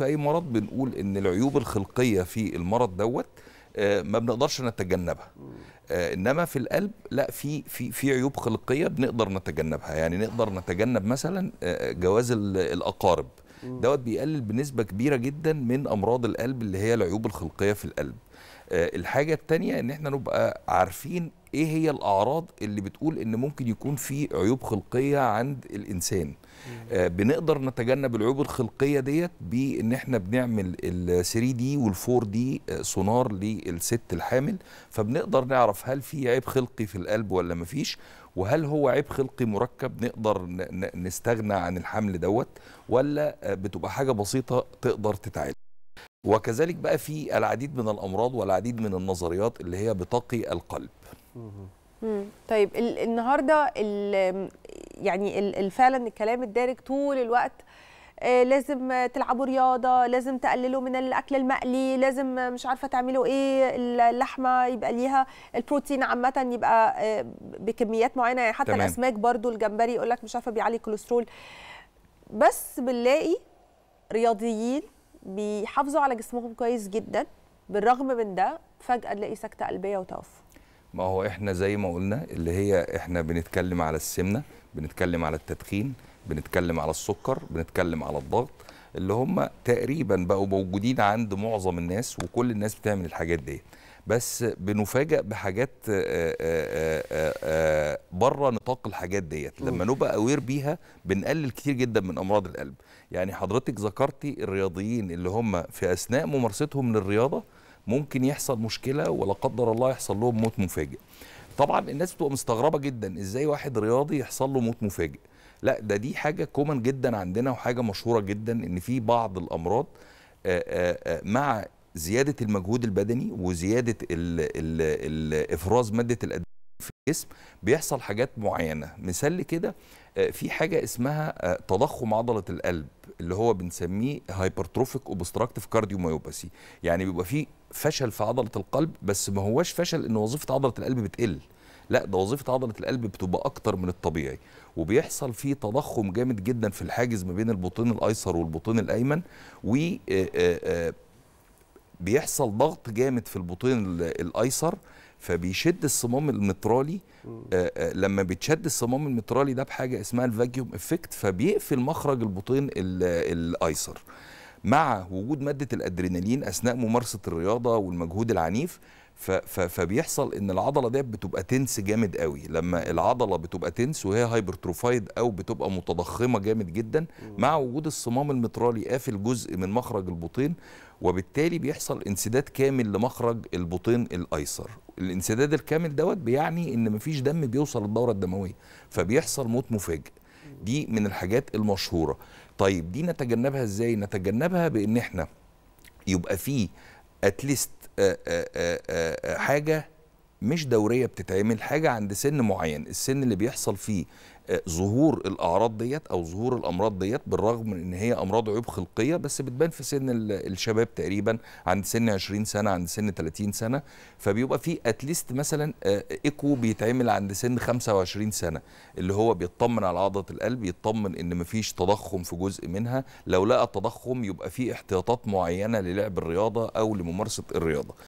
في اي مرض بنقول ان العيوب الخلقيه في المرض دوت آه، ما بنقدرش نتجنبها آه، انما في القلب لا في في في عيوب خلقيه بنقدر نتجنبها يعني نقدر نتجنب مثلا آه، جواز الاقارب دوت بيقلل بنسبه كبيره جدا من امراض القلب اللي هي العيوب الخلقيه في القلب آه، الحاجه الثانيه ان احنا نبقى عارفين ايه هي الاعراض اللي بتقول ان ممكن يكون في عيوب خلقيه عند الانسان آه بنقدر نتجنب العيوب الخلقيه ديت بان احنا بنعمل ال 3 دي وال 4 دي آه، سونار للست الحامل فبنقدر نعرف هل في عيب خلقي في القلب ولا مفيش وهل هو عيب خلقي مركب نقدر نستغنى عن الحمل دوت ولا آه، بتبقى حاجه بسيطه تقدر تتعالج وكذلك بقى في العديد من الامراض والعديد من النظريات اللي هي بتقي القلب طيب النهارده يعني فعلا الكلام الدارج طول الوقت آه، لازم تلعبوا رياضه لازم تقللوا من الاكل المقلي لازم مش عارفه تعملوا ايه اللحمه يبقى ليها البروتين عامه يبقى آه، بكميات معينه يعني حتى تمام. الاسماك برضو الجمبري يقول لك مش عارفه بيعلي الكوليسترول بس بنلاقي رياضيين بيحافظوا على جسمهم كويس جدا بالرغم من ده فجاه تلاقي سكته قلبيه وتوفى ما هو احنا زي ما قلنا اللي هي احنا بنتكلم على السمنه بنتكلم على التدخين بنتكلم على السكر بنتكلم على الضغط اللي هم تقريبا بقوا موجودين عند معظم الناس وكل الناس بتعمل الحاجات دي بس بنفاجئ بحاجات آه، آه، آه، بره نطاق الحاجات ديت لما نبقى اوير بيها بنقلل كتير جدا من امراض القلب يعني حضرتك ذكرتي الرياضيين اللي هم في اثناء ممارستهم للرياضه ممكن يحصل مشكله ولا قدر الله يحصل لهم موت مفاجئ طبعا الناس بتبقى مستغربه جدا ازاي واحد رياضي يحصل له موت مفاجئ لا ده دي حاجه كومن جدا عندنا وحاجه مشهوره جدا ان في بعض الامراض آآ آآ مع زياده المجهود البدني وزياده ال ال الـ افراز ماده الادرينالين في الجسم بيحصل حاجات معينه مثال كده آه، في حاجه اسمها آه، تضخم عضله القلب اللي هو بنسميه هايبرتروفيك اوبستراكتيف كارديوميوباثي يعني بيبقى في فشل في عضله القلب بس ما هواش فشل ان وظيفه عضله القلب بتقل لا ده وظيفه عضله القلب بتبقى اكتر من الطبيعي وبيحصل فيه تضخم جامد جدا في الحاجز ما بين البطين الايسر والبطين الايمن و آه، بيحصل ضغط جامد في البطين الايسر فبيشد الصمام المترالي آآ آه، آآ آه، لما بيتشد الصمام المترالي ده بحاجه اسمها الفاجيوم افكت فبيقفل مخرج البطين الايسر مع وجود ماده الادرينالين اثناء ممارسه الرياضه والمجهود العنيف فبيحصل ان العضله ديت بتبقى تنس جامد قوي لما العضله بتبقى تنس وهي هايبرتروفايد او بتبقى متضخمه جامد جدا مع وجود الصمام المترالي قافل جزء من مخرج البطين وبالتالي بيحصل انسداد كامل لمخرج البطين الايسر الانسداد الكامل دوت بيعني ان مفيش دم بيوصل للدوره الدمويه فبيحصل موت مفاجئ دي من الحاجات المشهوره طيب دي نتجنبها ازاي نتجنبها بان احنا يبقى فيه اتليست آه، آه، آه، حاجه مش دوريه بتتعمل حاجه عند سن معين السن اللي بيحصل فيه آه، ظهور الاعراض ديت او ظهور الامراض ديت بالرغم من ان هي امراض عيوب خلقيه بس بتبان في سن الشباب تقريبا عند سن 20 سنه عند سن 30 سنه فبيبقى في اتليست مثلا ايكو آه، بيتعمل عند سن 25 سنه اللي هو بيطمن على عضله القلب يطمن ان مفيش تضخم في جزء منها لو لقى تضخم يبقى في احتياطات معينه للعب الرياضه او لممارسه الرياضه